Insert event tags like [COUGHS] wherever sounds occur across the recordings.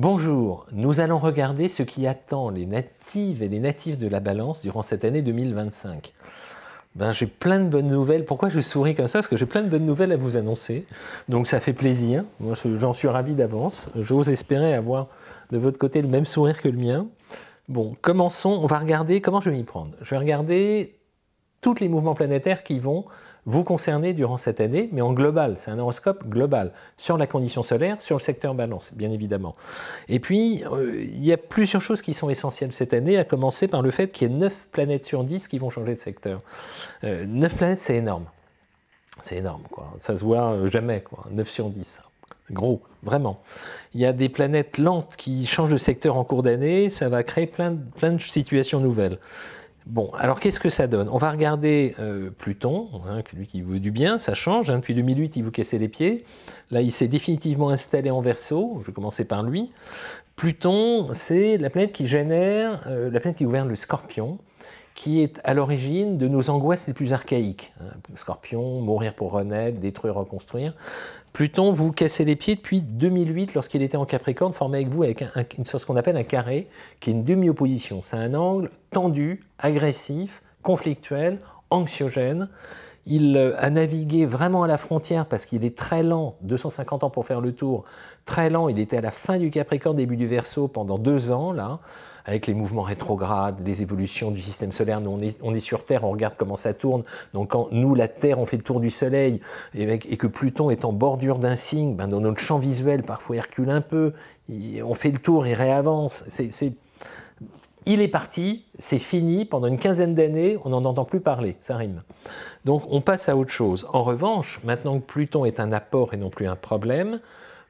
Bonjour, nous allons regarder ce qui attend les natives et les natifs de la balance durant cette année 2025. Ben, j'ai plein de bonnes nouvelles. Pourquoi je souris comme ça Parce que j'ai plein de bonnes nouvelles à vous annoncer. Donc ça fait plaisir. Moi, j'en suis ravi d'avance. J'ose espérer avoir de votre côté le même sourire que le mien. Bon, commençons. On va regarder comment je vais m'y prendre. Je vais regarder tous les mouvements planétaires qui vont vous concerner durant cette année, mais en global. C'est un horoscope global sur la condition solaire, sur le secteur balance, bien évidemment. Et puis, euh, il y a plusieurs choses qui sont essentielles cette année, à commencer par le fait qu'il y a 9 planètes sur 10 qui vont changer de secteur. 9 euh, planètes, c'est énorme. C'est énorme, quoi. Ça se voit euh, jamais, quoi. 9 sur 10 gros, vraiment. Il y a des planètes lentes qui changent de secteur en cours d'année, ça va créer plein de situations nouvelles. Bon, alors qu'est-ce que ça donne On va regarder euh, Pluton, hein, lui qui veut du bien, ça change. Hein. depuis 2008, il vous cassait les pieds. Là, il s'est définitivement installé en verso. Je vais commencer par lui. Pluton, c'est la planète qui génère, euh, la planète qui gouverne le scorpion, qui est à l'origine de nos angoisses les plus archaïques. Hein. scorpion, mourir pour renaître, détruire, reconstruire. Pluton vous cassait les pieds depuis 2008 lorsqu'il était en Capricorne, formé avec vous avec une sur ce qu'on appelle un carré, qui est une demi-opposition. C'est un angle tendu, agressif, conflictuel, anxiogène. Il euh, a navigué vraiment à la frontière parce qu'il est très lent, 250 ans pour faire le tour, très lent. Il était à la fin du Capricorne, début du Verseau pendant deux ans là avec les mouvements rétrogrades, les évolutions du système solaire. Nous, on est, sur Terre, on regarde comment ça tourne. Donc, quand nous, la Terre, on fait le tour du Soleil, et, que Pluton est en bordure d'un signe, ben, dans notre champ visuel, parfois, il recule un peu. on fait le tour, il réavance. il est parti, c'est fini, pendant une quinzaine d'années, on n'en entend plus parler, ça rime. Donc on passe à autre chose. En revanche, maintenant que Pluton est un apport et non plus un problème,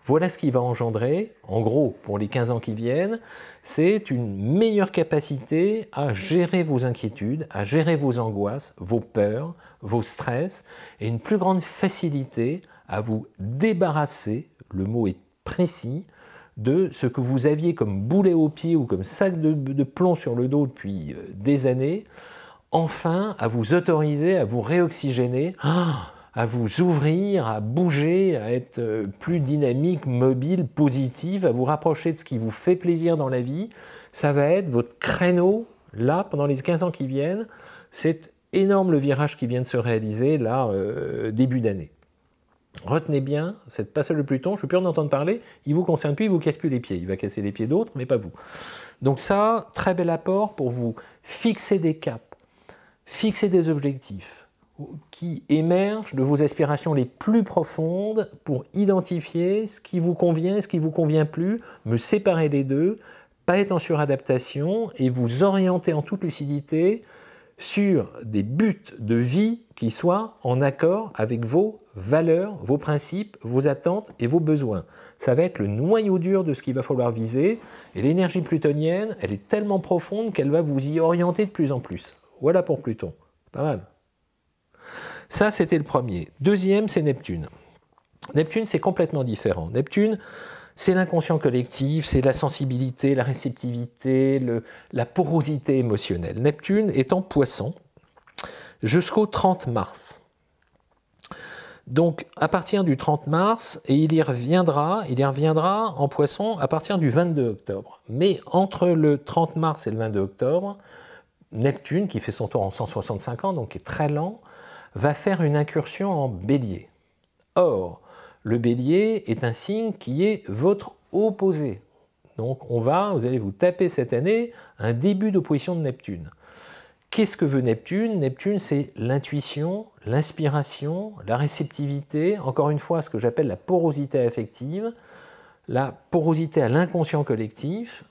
voilà ce qui va engendrer, en gros, pour les 15 ans qui viennent, c'est une meilleure capacité à gérer vos inquiétudes, à gérer vos angoisses, vos peurs, vos stress, et une plus grande facilité à vous débarrasser, le mot est précis, de ce que vous aviez comme boulet au pied ou comme sac de, plomb sur le dos depuis euh, des années, enfin à vous autoriser à vous réoxygéner. Ah à vous ouvrir, à bouger, à être euh, plus dynamique, mobile, positive, à vous rapprocher de ce qui vous fait plaisir dans la vie. Ça va être votre créneau, là, pendant les 15 ans qui viennent. C'est énorme le virage qui vient de se réaliser, là, euh, début d'année. Retenez bien cette passage de Pluton, je ne peux plus en entendre parler, il vous concerne plus, il vous casse plus les pieds. Il va casser les pieds d'autres, mais pas vous. Donc ça, très bel apport pour vous fixer des caps, fixer des objectifs, qui émergent de vos aspirations les plus profondes pour identifier ce qui vous convient, ce qui vous convient plus, me séparer des deux, pas être en suradaptation et vous orienter en toute lucidité sur des buts de vie qui soient en accord avec vos valeurs, vos principes, vos attentes et vos besoins. Ça va être le noyau dur de ce qu'il va falloir viser et l'énergie plutonienne, elle est tellement profonde qu'elle va vous y orienter de plus en plus. Voilà pour Pluton. Pas mal. Ça, c'était le premier. Deuxième, c'est Neptune. Neptune, c'est complètement différent. Neptune, c'est l'inconscient collectif, c'est la sensibilité, la réceptivité, la porosité émotionnelle. Neptune est en poisson jusqu'au 30 mars. Donc à partir du 30 mars, et il y reviendra, il y reviendra en poisson à partir du 22 octobre. Mais entre le 30 mars et le 22 octobre, Neptune, qui fait son tour en 165 ans, donc qui est très lent, va faire une incursion en bélier. Or, le bélier est un signe qui est votre opposé. Donc on va, vous allez vous taper cette année un début d'opposition de Neptune. Qu'est-ce que veut Neptune Neptune, c'est l'intuition, l'inspiration, la réceptivité, encore une fois ce que j'appelle la porosité affective, la porosité à l'inconscient collectif.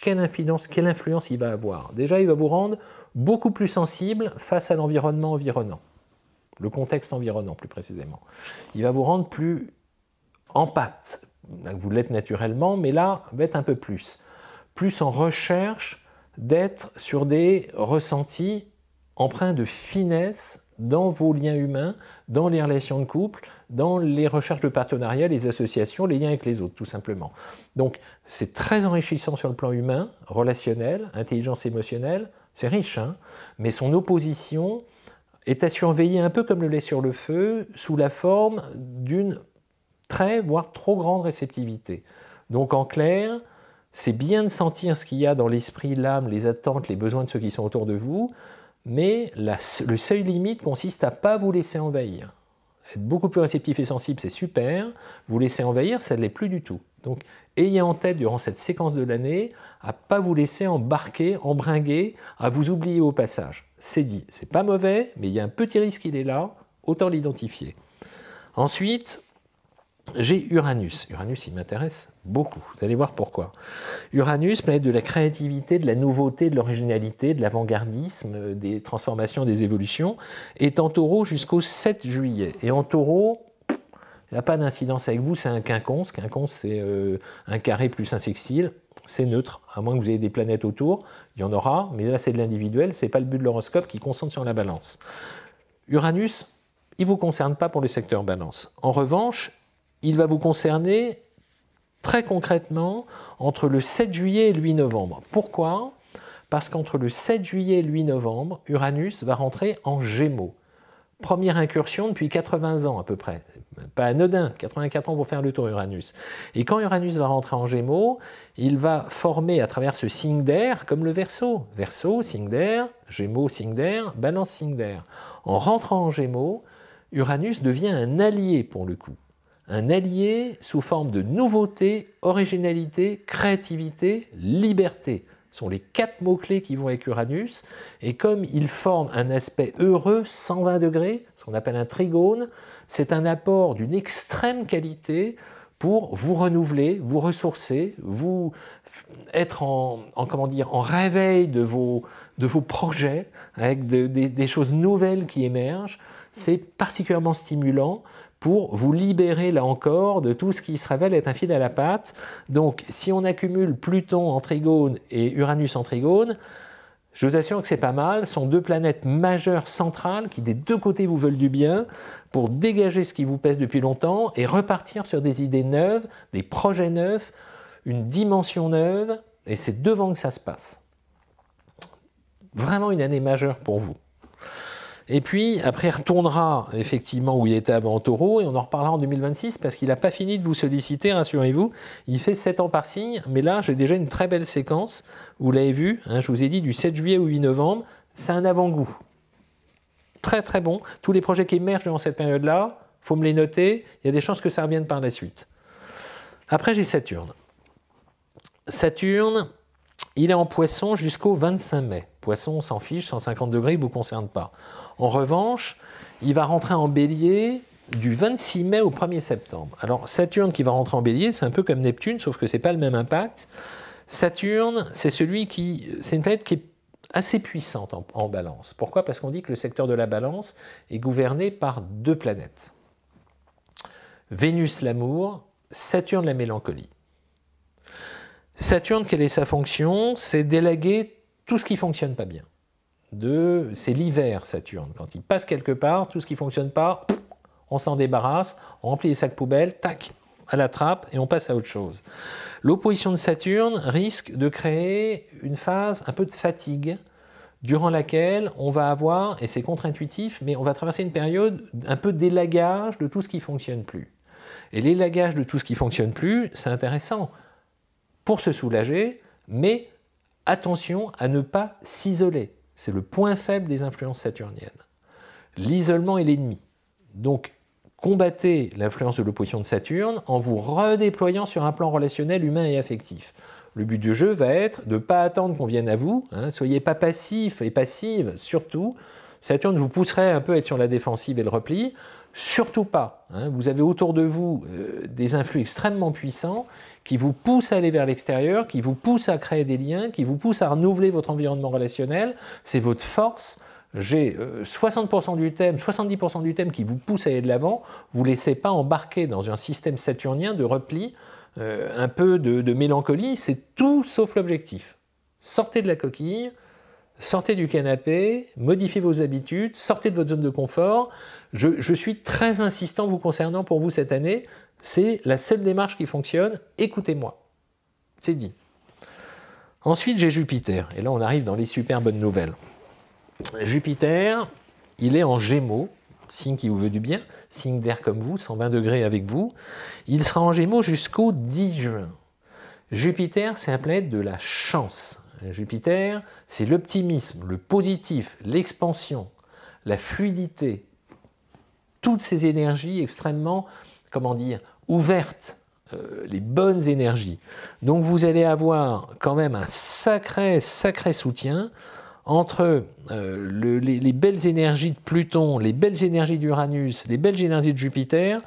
Quelle influence, quelle influence il va avoir Déjà, il va vous rendre beaucoup plus sensible face à l'environnement environnant le contexte environnant plus précisément. Il va vous rendre plus en pâte, vous l'êtes naturellement, mais là, vous êtes un peu plus. Plus en recherche d'être sur des ressentis empreints de finesse dans vos liens humains, dans les relations de couple, dans les recherches de partenariat, les associations, les liens avec les autres, tout simplement. Donc, c'est très enrichissant sur le plan humain, relationnel, intelligence émotionnelle, c'est riche, hein. mais son opposition, est à surveiller un peu comme le lait sur le feu, sous la forme d'une très, voire trop grande réceptivité. Donc en clair, c'est bien de sentir ce qu'il y a dans l'esprit, l'âme, les attentes, les besoins de ceux qui sont autour de vous, mais le seuil limite consiste à ne pas vous laisser envahir. Être beaucoup plus réceptif et sensible, c'est super. Vous laisser envahir, ça ne l'est plus du tout. Donc, ayez en tête durant cette séquence de l'année à pas vous laisser embarquer, embringuer, à vous oublier au passage. C'est dit, c'est pas mauvais, mais il y a un petit risque, il est là, autant l'identifier. Ensuite, j'ai Uranus. Uranus, il m'intéresse beaucoup. Vous allez voir pourquoi. Uranus, planète de la créativité, de la nouveauté, de l'originalité, de l'avant-gardisme, des transformations, des évolutions, est en taureau jusqu'au 7 juillet. Et en taureau, il n'y a pas d'incidence avec vous, c'est un quinconce. Quinconce, c'est euh, un carré plus un sextile. C'est neutre, à moins que vous ayez des planètes autour. Il y en aura, mais là, c'est de l'individuel. Ce n'est pas le but de l'horoscope qui concentre sur la balance. Uranus, il ne vous concerne pas pour le secteur balance. En revanche, il va vous concerner très concrètement entre le 7 juillet et le 8 novembre. Pourquoi Parce qu'entre le 7 juillet et le 8 novembre, Uranus va rentrer en Gémeaux. Première incursion depuis 80 ans à peu près. Pas anodin, 84 ans pour faire le tour Uranus. Et quand Uranus va rentrer en Gémeaux, il va former à travers ce signe d'air comme le verso, verso, signe d'air, Gémeaux, signe d'air, Balance, signe d'air. En rentrant en Gémeaux, Uranus devient un allié pour le coup un allié sous forme de nouveauté, originalité, créativité, liberté. Ce sont les quatre mots-clés qui vont avec Uranus. Et comme il forme un aspect heureux, 120 degrés, ce qu'on appelle un trigone, c'est un apport d'une extrême qualité pour vous renouveler, vous ressourcer, vous être en, comment dire, en réveil de vos, de vos projets, avec des choses nouvelles qui émergent. C'est particulièrement stimulant pour vous libérer là encore de tout ce qui se révèle être un fil à la pâte. Donc si on accumule Pluton en trigone et Uranus en trigone, je vous assure que c'est pas mal, ce sont deux planètes majeures centrales qui des deux côtés vous veulent du bien pour dégager ce qui vous pèse depuis longtemps et repartir sur des idées neuves, des projets neufs, une dimension neuve, et c'est devant que ça se passe. Vraiment une année majeure pour vous. Et puis, après, il retournera effectivement où il était avant en taureau, et on en reparlera en 2026 parce qu'il n'a pas fini de vous solliciter, rassurez-vous. Il fait 7 ans par signe, mais là, j'ai déjà une très belle séquence. Vous l'avez vu, hein, je vous ai dit du 7 juillet au 8 novembre, c'est un avant-goût. Très très bon. Tous les projets qui émergent durant cette période-là, il faut me les noter, il y a des chances que ça revienne par la suite. Après, j'ai Saturne. Saturne, il est en poisson jusqu'au 25 mai. Poisson, on s'en fiche, 150 degrés, il ne vous concerne pas. En revanche, il va rentrer en bélier du 26 mai au 1er septembre. Alors Saturne qui va rentrer en bélier, c'est un peu comme Neptune, sauf que ce n'est pas le même impact. Saturne, c'est celui qui, c'est une planète qui est assez puissante en, balance. Pourquoi Parce qu'on dit que le secteur de la balance est gouverné par deux planètes. Vénus l'amour, Saturne la mélancolie. Saturne, quelle est sa fonction C'est délaguer tout ce qui fonctionne pas bien. C'est l'hiver, Saturne. Quand il passe quelque part, tout ce qui ne fonctionne pas, on s'en débarrasse, on remplit les sacs poubelles, tac, à la trappe, et on passe à autre chose. L'opposition de Saturne risque de créer une phase un peu de fatigue, durant laquelle on va avoir, et c'est contre-intuitif, mais on va traverser une période un peu d'élagage de tout ce qui ne fonctionne plus. Et l'élagage de tout ce qui ne fonctionne plus, c'est intéressant pour se soulager, mais attention à ne pas s'isoler. C'est le point faible des influences saturniennes. L'isolement est l'ennemi. Donc, combattez l'influence de l'opposition de Saturne en vous redéployant sur un plan relationnel, humain et affectif. Le but du jeu va être de ne pas attendre qu'on vienne à vous, hein. soyez pas passif et passive surtout. Saturne vous pousserait un peu à être sur la défensive et le repli. Surtout pas. Hein. Vous avez autour de vous euh, des influx extrêmement puissants qui vous poussent à aller vers l'extérieur, qui vous poussent à créer des liens, qui vous poussent à renouveler votre environnement relationnel. C'est votre force. J'ai 60% euh, du thème, 70% du thème qui vous pousse à aller de l'avant. Vous ne laissez pas embarquer dans un système saturnien de repli, euh, un peu de mélancolie. C'est tout sauf l'objectif. Sortez de la coquille, sortez du canapé, modifiez vos habitudes, sortez de votre zone de confort. Je, suis très insistant vous concernant pour vous cette année. C'est la seule démarche qui fonctionne. Écoutez-moi. C'est dit. Ensuite, j'ai Jupiter. Et là, on arrive dans les super bonnes nouvelles. Jupiter, il est en gémeaux, signe qui vous veut du bien, signe d'air comme vous, 120 degrés avec vous. Il sera en gémeaux jusqu'au 10 juin. Jupiter, c'est un planète de la chance. Euh, Jupiter, c'est l'optimisme, le positif, l'expansion, la fluidité, toutes ces énergies extrêmement, comment dire, ouvertes, euh, les bonnes énergies. Donc vous allez avoir quand même un sacré, sacré soutien entre euh, les, les, belles énergies de Pluton, les belles énergies d'Uranus, les belles énergies de Jupiter,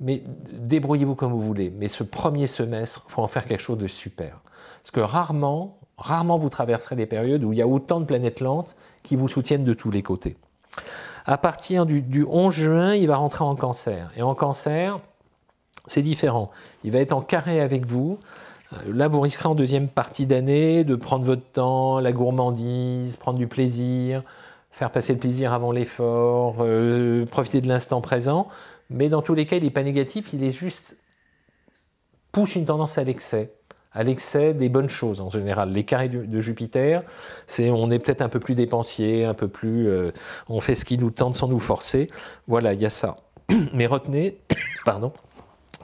mais débrouillez-vous comme vous voulez. Mais ce premier semestre, il faut en faire quelque chose de super. Parce que rarement, rarement vous traverserez des périodes où il y a autant de planètes lentes qui vous soutiennent de tous les côtés. À partir du, 11 juin, il va rentrer en cancer. Et en cancer, c'est différent. Il va être en carré avec vous. Euh, là, vous risquerez en deuxième partie d'année de prendre votre temps, la gourmandise, prendre du plaisir, faire passer le plaisir avant l'effort, euh, profiter de l'instant présent. Mais dans tous les cas, il n'est pas négatif, il est juste pousse une tendance à l'excès à l'excès des bonnes choses en général. Les carrés de Jupiter, c'est on est peut-être un peu plus dépensier, un peu plus, euh, on fait ce qui nous tente sans nous forcer. Voilà, il y a ça. [CLEARS THROAT] Mais retenez, [COUGHS] pardon,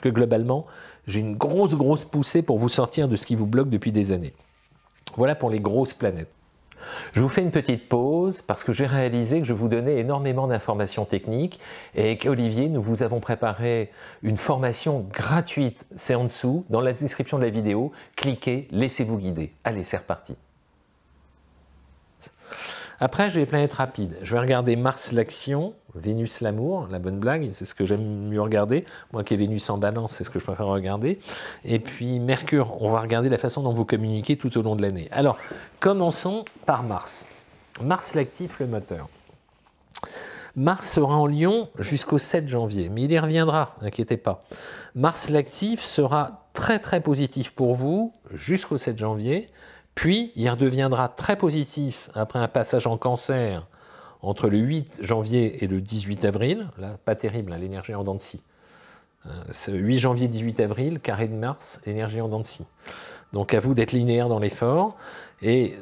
que globalement, j'ai une grosse grosse poussée pour vous sortir de ce qui vous bloque depuis des années. Voilà pour les grosses planètes. Je vous fais une petite pause parce que j'ai réalisé que je vous donnais énormément d'informations techniques et qu'Olivier, nous vous avons préparé une formation gratuite. C'est en dessous, dans la description de la vidéo. Cliquez, laissez-vous guider. Allez, c'est reparti. Après, j'ai les planètes rapides. Je vais regarder Mars l'action, Vénus l'amour, la bonne blague, c'est ce que j'aime mieux regarder. Moi qui ai Vénus en balance, c'est ce que je préfère regarder. Et puis Mercure, on va regarder la façon dont vous communiquez tout au long de l'année. Alors, commençons par Mars. Mars l'actif, le moteur. Mars sera en Lyon jusqu'au 7 janvier, mais il y reviendra, n'inquiétez pas. Mars l'actif sera très très positif pour vous jusqu'au 7 janvier. Puis, il redeviendra très positif après un passage en cancer entre le 8 janvier et le 18 avril. Là, pas terrible, hein, l'énergie en dents de 8 euh, janvier, 18 avril, carré de Mars, énergie en dents de Donc à vous d'être linéaire dans l'effort. Et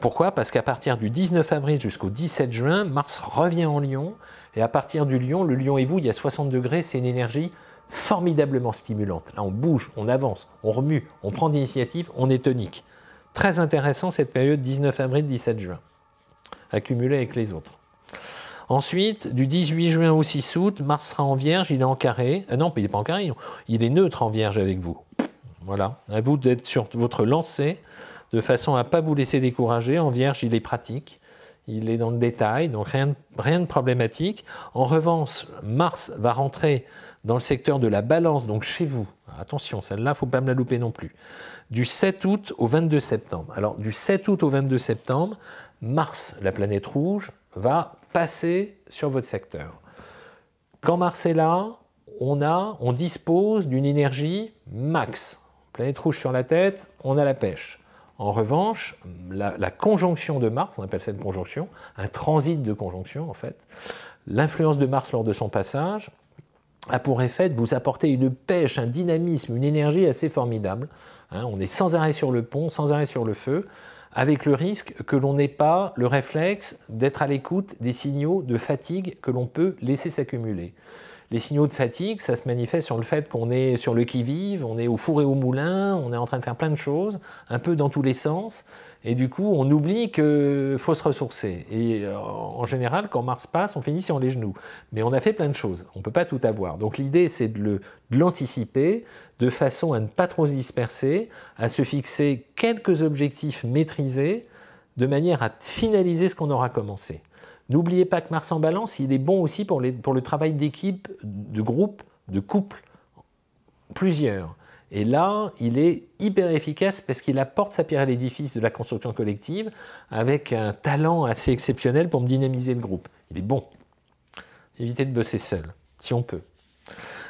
pourquoi Parce qu'à partir du 19 avril jusqu'au 17 juin, Mars revient en Lion. Et à partir du Lion, le Lion et vous, il y a 60 degrés, c'est une énergie formidablement stimulante. Là, on bouge, on avance, on remue, on prend d'initiative, on est tonique. Très intéressant cette période 19 avril-17 juin, accumulée avec les autres. Ensuite, du 18 juin au 6 août, Mars sera en vierge, il est en carré. Ah non, il n'est pas en carré, il est neutre en vierge avec vous. Voilà, à vous d'être sur votre lancée, de façon à ne pas vous laisser décourager. En vierge, il est pratique, il est dans le détail, donc rien, rien de problématique. En revanche, Mars va rentrer dans le secteur de la balance, donc chez vous, Attention, celle-là, faut pas me la louper non plus. Du 7 août au 22 septembre. Alors, du 7 août au 22 septembre, Mars, la planète rouge, va passer sur votre secteur. Quand Mars est là, on, a, on dispose d'une énergie max. Planète rouge sur la tête, on a la pêche. En revanche, la, la conjonction de Mars, on appelle ça une conjonction, un transit de conjonction en fait, l'influence de Mars lors de son passage, a pour effet de vous apporter une pêche, un dynamisme, une énergie assez formidable. Hein, on est sans arrêt sur le pont, sans arrêt sur le feu, avec le risque que l'on n'ait pas le réflexe d'être à l'écoute des signaux de fatigue que l'on peut laisser s'accumuler. Les signaux de fatigue, ça se manifeste sur le fait qu'on est sur le qui-vive, on est au four et au moulin, on est en train de faire plein de choses, un peu dans tous les sens, et du coup, on oublie qu'il faut se ressourcer. Et euh, en général, quand Mars passe, on finit sur les genoux. Mais on a fait plein de choses, on ne peut pas tout avoir. Donc l'idée, c'est de l'anticiper de, de façon à ne pas trop se disperser, à se fixer quelques objectifs maîtrisés, de manière à finaliser ce qu'on aura commencé. N'oubliez pas que Mars en balance, il est bon aussi pour, le travail d'équipe, de groupe, de couple, plusieurs. Et là, il est hyper efficace parce qu'il apporte sa pierre à l'édifice de la construction collective avec un talent assez exceptionnel pour me dynamiser le groupe. Il est bon. Évitez de bosser seul, si on peut.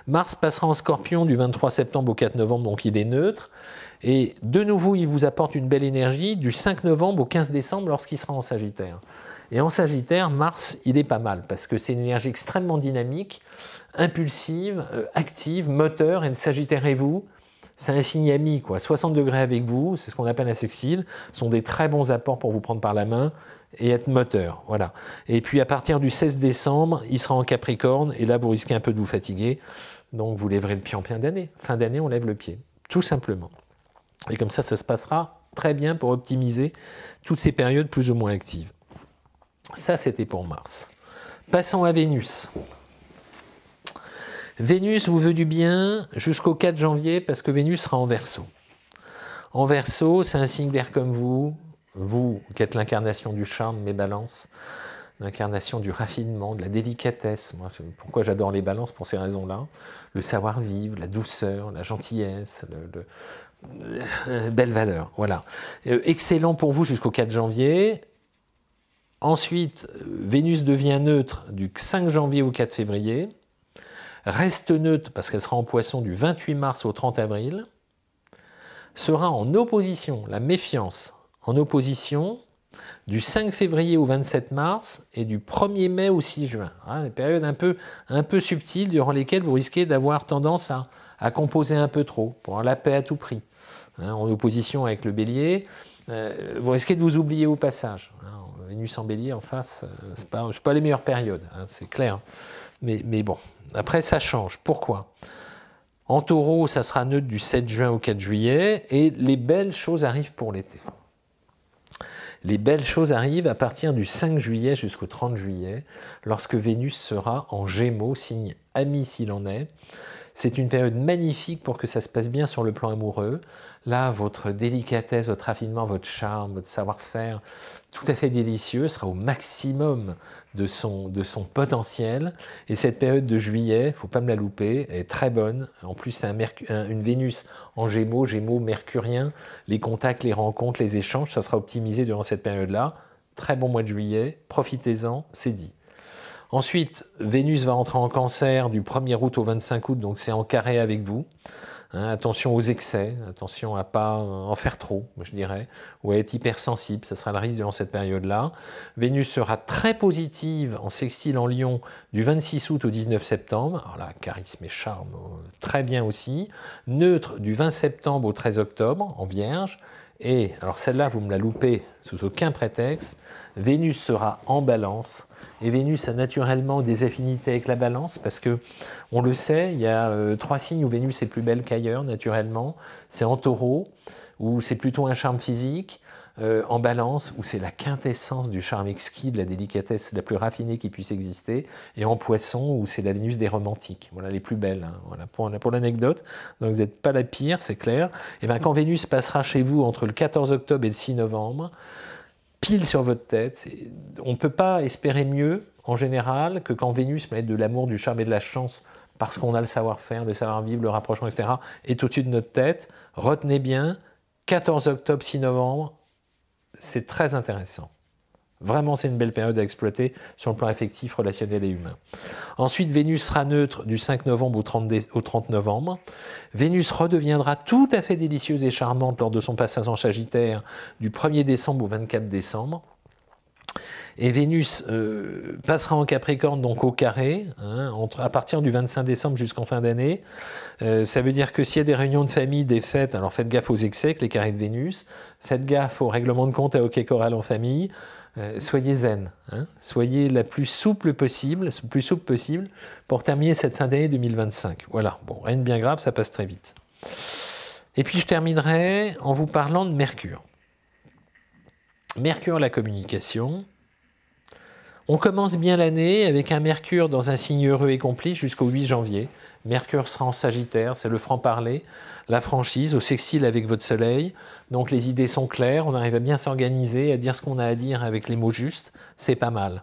Mars passera en scorpion du 23 septembre au 4 novembre, donc il est neutre. Et de nouveau, il vous apporte une belle énergie du 5 novembre au 15 décembre lorsqu'il sera en Sagittaire. Et en Sagittaire, Mars, il est pas mal, parce que c'est une énergie extrêmement dynamique, impulsive, euh, active, moteur, et le Sagittaire et vous, c'est un signe ami, quoi. 60 degrés avec vous, c'est ce qu'on appelle un sextile, sont des très bons apports pour vous prendre par la main et être moteur, voilà. Et puis à partir du 16 décembre, il sera en Capricorne, et là vous risquez un peu de vous fatiguer, donc vous lèverez le pied en plein d'année. Fin d'année, on lève le pied, tout simplement. Et comme ça, ça se passera très bien pour optimiser toutes ces périodes plus ou moins actives. Ça, c'était pour Mars. Passons à Vénus. Vénus vous veut du bien jusqu'au 4 janvier parce que Vénus sera en verso. En verso, c'est un signe d'air comme vous, vous qui êtes l'incarnation du charme, mes balances, l'incarnation du raffinement, de la délicatesse. pourquoi j'adore les balances Pour ces raisons-là. Le savoir-vivre, la douceur, la gentillesse, le, euh, belle valeur. Voilà. Euh, excellent pour vous jusqu'au 4 janvier. Ensuite, Vénus devient neutre du 5 janvier au 4 février, reste neutre parce qu'elle sera en poisson du 28 mars au 30 avril, sera en opposition, la méfiance, en opposition du 5 février au 27 mars et du 1er mai au 6 juin. Hein, des périodes un peu, un peu subtiles durant lesquelles vous risquez d'avoir tendance à, composer un peu trop pour avoir la paix à tout prix. Hein, en opposition avec le bélier, euh, vous risquez de vous oublier au passage. Hein, Vénus en bélier en face, euh, c'est pas, pas les meilleures périodes, hein, c'est clair. Mais, mais bon, après ça change. Pourquoi En taureau, ça sera neutre du 7 juin au 4 juillet, et les belles choses arrivent pour l'été. Les belles choses arrivent à partir du 5 juillet jusqu'au 30 juillet, lorsque Vénus sera en gémeaux, signe ami s'il en est, c'est une période magnifique pour que ça se passe bien sur le plan amoureux. Là, votre délicatesse, votre raffinement, votre charme, votre savoir-faire, tout à fait délicieux, sera au maximum de son, de son potentiel. Et cette période de juillet, faut pas me la louper, est très bonne. En plus, c'est une Vénus en gémeaux, gémeaux mercurien. Les contacts, les rencontres, les échanges, ça sera optimisé durant cette période-là. Très bon mois de juillet, profitez-en, c'est dit. Ensuite, Vénus va entrer en cancer du 1er août au 25 août, donc c'est en carré avec vous. Hein, attention aux excès, attention à pas en faire trop, je dirais, ou à être hypersensible, ça sera le risque durant cette période-là. Vénus sera très positive en sextile en Lion du 26 août au 19 septembre, alors là, charisme et charme, euh, très bien aussi. Neutre du 20 septembre au 13 octobre en Vierge, et, alors celle-là, vous me la loupez sous aucun prétexte, Vénus sera en balance, et Vénus a naturellement des affinités avec la balance, parce que, on le sait, il y a euh, trois signes où Vénus est plus belle qu'ailleurs, naturellement, c'est en taureau, où c'est plutôt un charme physique, euh, en balance, où c'est la quintessence du charme exquis, de la délicatesse la plus raffinée qui puisse exister, et en poisson, où c'est la Vénus des romantiques. Voilà les plus belles, hein. voilà pour, l'anecdote. Donc vous n'êtes pas la pire, c'est clair. Et eh ben, quand Vénus passera chez vous entre le 14 octobre et le 6 novembre, pile sur votre tête, on ne peut pas espérer mieux en général que quand Vénus met de l'amour, du charme et de la chance parce qu'on a le savoir-faire, le savoir-vivre, le rapprochement, etc., est au-dessus de notre tête. Retenez bien, 14 octobre, 6 novembre, c'est très intéressant. Vraiment, c'est une belle période à exploiter sur le plan affectif, relationnel et humain. Ensuite, Vénus sera neutre du 5 novembre au 30, au 30 novembre. Vénus redeviendra tout à fait délicieuse et charmante lors de son passage en Sagittaire du 1er décembre au 24 décembre. Et Vénus euh, passera en Capricorne, donc au carré, hein, à partir du 25 décembre jusqu'en fin d'année. Euh, ça veut dire que s'il y a des réunions de famille, des fêtes, alors faites gaffe aux excès avec les carrés de Vénus, faites gaffe au règlement de compte à hockey choral en famille, euh, soyez zen, hein, soyez la plus souple possible, plus souple possible pour terminer cette fin d'année 2025. Voilà, bon, rien de bien grave, ça passe très vite. Et puis je terminerai en vous parlant de Mercure. Mercure, la communication. On commence bien l'année avec un Mercure dans un signe heureux et complice jusqu'au 8 janvier. Mercure sera en Sagittaire, c'est le franc-parler, la franchise, au sextile avec votre soleil. Donc les idées sont claires, on arrive à bien s'organiser, à dire ce qu'on a à dire avec les mots justes, c'est pas mal.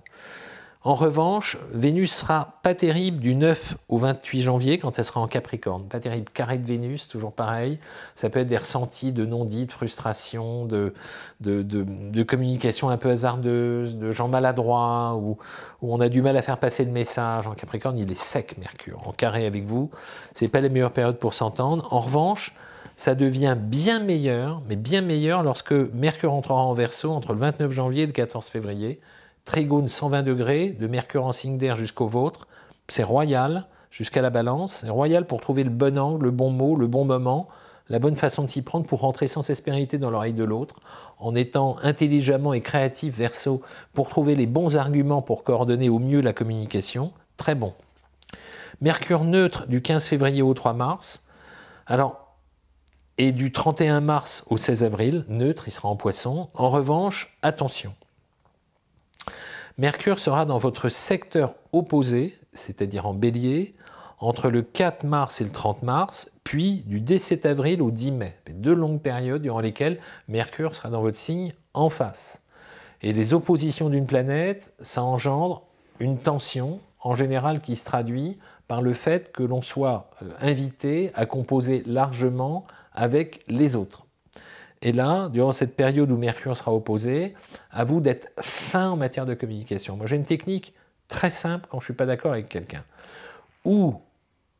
En revanche, Vénus sera pas terrible du 9 au 28 janvier quand elle sera en Capricorne. Pas terrible, carré de Vénus, toujours pareil. Ça peut être des ressentis de non-dits, de frustration, de, de, communication un peu hasardeuse, de gens maladroits, ou on a du mal à faire passer le message. En Capricorne, il est sec, Mercure. En carré avec vous, c'est pas la meilleure période pour s'entendre. En revanche, ça devient bien meilleur, mais bien meilleur lorsque Mercure entrera en verso entre le 29 janvier et le 14 février trigone 120 degrés, de Mercure en signe d'air jusqu'au vôtre. C'est royal jusqu'à la balance. C'est royal pour trouver le bon angle, le bon mot, le bon moment, la bonne façon de s'y prendre pour rentrer sans espérité dans l'oreille de l'autre, en étant intelligemment et créatif verso pour trouver les bons arguments pour coordonner au mieux la communication. Très bon. Mercure neutre du 15 février au 3 mars. Alors, et du 31 mars au 16 avril, neutre, il sera en poisson. En revanche, attention, Mercure sera dans votre secteur opposé, c'est-à-dire en bélier, entre le 4 mars et le 30 mars, puis du 17 avril au 10 mai. Deux longues périodes durant lesquelles Mercure sera dans votre signe en face. Et les oppositions d'une planète, ça engendre une tension, en général qui se traduit par le fait que l'on soit euh, invité à composer largement avec les autres. Et là, durant cette période où Mercure sera opposé, à vous d'être fin en matière de communication. Moi, j'ai une technique très simple quand je ne suis pas d'accord avec quelqu'un. Ou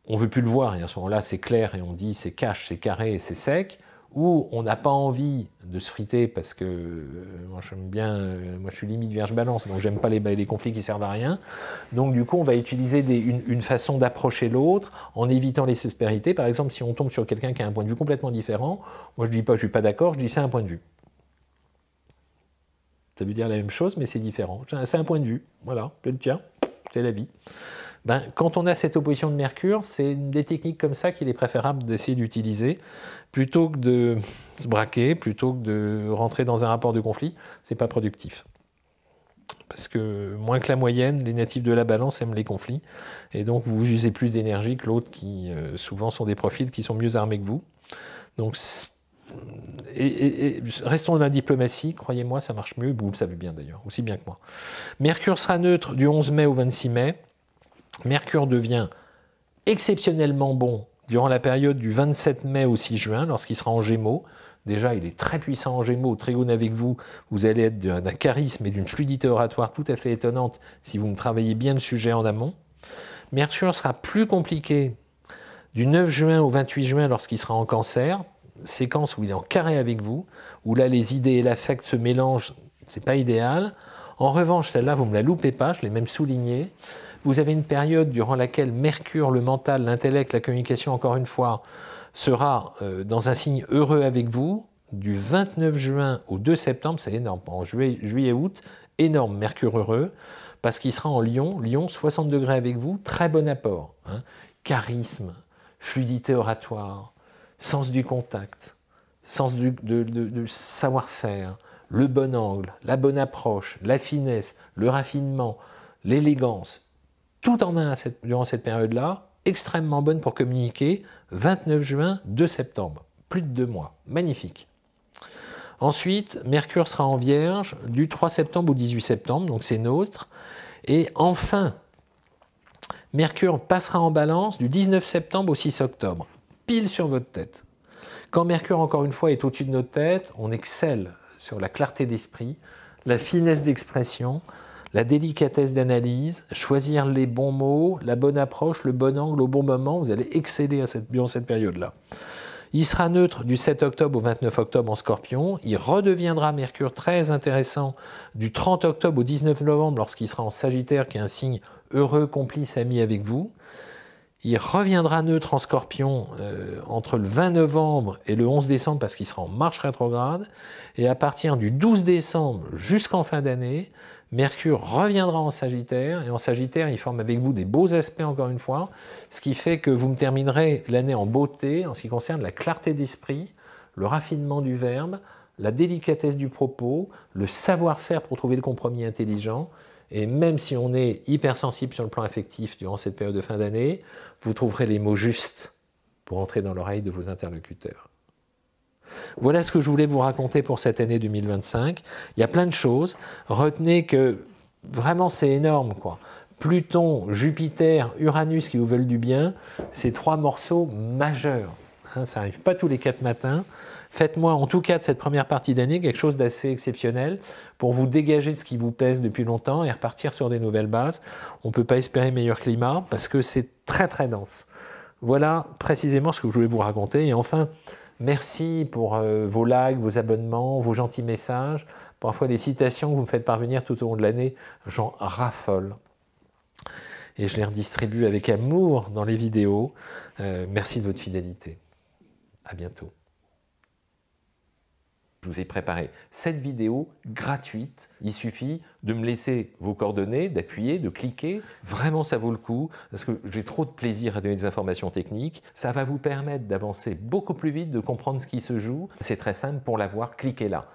on veut plus le voir, et à ce moment-là, c'est clair, et on dit c'est cash, c'est carré, c'est sec où on n'a pas envie de se friter parce que euh, moi j'aime bien, euh, moi je suis limite vierge balance, donc j'aime pas les, conflits qui servent à rien. Donc du coup on va utiliser une, façon d'approcher l'autre en évitant les suspérités. Par exemple, si on tombe sur quelqu'un qui a un point de vue complètement différent, moi je dis pas je suis pas d'accord, je dis c'est un point de vue. Ça veut dire la même chose, mais c'est différent. C'est un point de vue. Voilà, je le tiens, c'est la vie. Ben, quand on a cette opposition de mercure, c'est des techniques comme ça qu'il est préférable d'essayer d'utiliser plutôt que de se braquer, plutôt que de rentrer dans un rapport de conflit. C'est pas productif parce que moins que la moyenne, les natifs de la balance aiment les conflits, et donc vous usez plus d'énergie que l'autre qui euh, souvent sont des profils qui sont mieux armés que vous. Donc restons dans la diplomatie, croyez-moi, ça marche mieux, vous le savez bien d'ailleurs, aussi bien que moi. Mercure sera neutre du 11 mai au 26 mai. Mercure devient exceptionnellement bon durant la période du 27 mai au 6 juin, lorsqu'il sera en Gémeaux. Déjà, il est très puissant en Gémeaux, trigone avec vous. Vous allez être d'un charisme et d'une fluidité oratoire tout à fait étonnante si vous me travaillez bien le sujet en amont. Mercure sera plus compliqué du 9 juin au 28 juin lorsqu'il sera en Cancer, séquence où il est en carré avec vous, où là les idées et l'affect se mélangent, c'est pas idéal. En revanche, celle-là, vous me la loupez pas, je l'ai même soulignée. Vous avez une période durant laquelle Mercure, le mental, l'intellect, la communication, encore une fois, sera euh, dans un signe heureux avec vous, du 29 juin au 2 septembre, c'est énorme, en juillet, juillet, août, énorme Mercure heureux, parce qu'il sera en Lyon, Lyon 60 degrés avec vous, très bon apport. Hein. Charisme, fluidité oratoire, sens du contact, sens du, de savoir-faire, le bon angle, la bonne approche, la finesse, le raffinement, l'élégance, tout en main durant cette période-là, extrêmement bonne pour communiquer, 29 juin, 2 septembre, plus de deux mois, magnifique. Ensuite, Mercure sera en Vierge du 3 septembre au 18 septembre, donc c'est nôtre. Et enfin, Mercure passera en balance du 19 septembre au 6 octobre, pile sur votre tête. Quand Mercure, encore une fois, est au-dessus de notre tête, on excelle sur la clarté d'esprit, la finesse d'expression, la délicatesse d'analyse, choisir les bons mots, la bonne approche, le bon angle au bon moment, vous allez exceller à cette, durant cette période-là. Il sera neutre du 7 octobre au 29 octobre en scorpion. Il redeviendra Mercure très intéressant du 30 octobre au 19 novembre lorsqu'il sera en Sagittaire, qui est un signe heureux, complice, ami avec vous. Il reviendra neutre en scorpion euh, entre le 20 novembre et le 11 décembre parce qu'il sera en marche rétrograde. Et à partir du 12 décembre jusqu'en fin d'année, Mercure reviendra en Sagittaire. Et en Sagittaire, il forme avec vous des beaux aspects encore une fois. Ce qui fait que vous me terminerez l'année en beauté en ce qui concerne la clarté d'esprit, le raffinement du verbe, la délicatesse du propos, le savoir-faire pour trouver le compromis intelligent. Et même si on est hypersensible sur le plan affectif durant cette période de fin d'année, vous trouverez les mots justes pour entrer dans l'oreille de vos interlocuteurs. Voilà ce que je voulais vous raconter pour cette année 2025. Il y a plein de choses. Retenez que vraiment c'est énorme quoi. Pluton, Jupiter, Uranus qui vous veulent du bien, ces trois morceaux majeurs. Hein, ça n'arrive pas tous les quatre matins. Faites-moi en tout cas de cette première partie d'année quelque chose d'assez exceptionnel pour vous dégager de ce qui vous pèse depuis longtemps et repartir sur des nouvelles bases. On ne peut pas espérer meilleur climat parce que c'est très très dense. Voilà précisément ce que je voulais vous raconter. Et enfin, merci pour euh, vos likes, vos abonnements, vos gentils messages, parfois les citations que vous me faites parvenir tout au long de l'année. J'en raffole et je les redistribue avec amour dans les vidéos. Euh, merci de votre fidélité. À bientôt je vous ai préparé cette vidéo gratuite. Il suffit de me laisser vos coordonnées, d'appuyer, de cliquer. Vraiment, ça vaut le coup parce que j'ai trop de plaisir à donner des informations techniques. Ça va vous permettre d'avancer beaucoup plus vite, de comprendre ce qui se joue. C'est très simple pour l'avoir, cliquez là.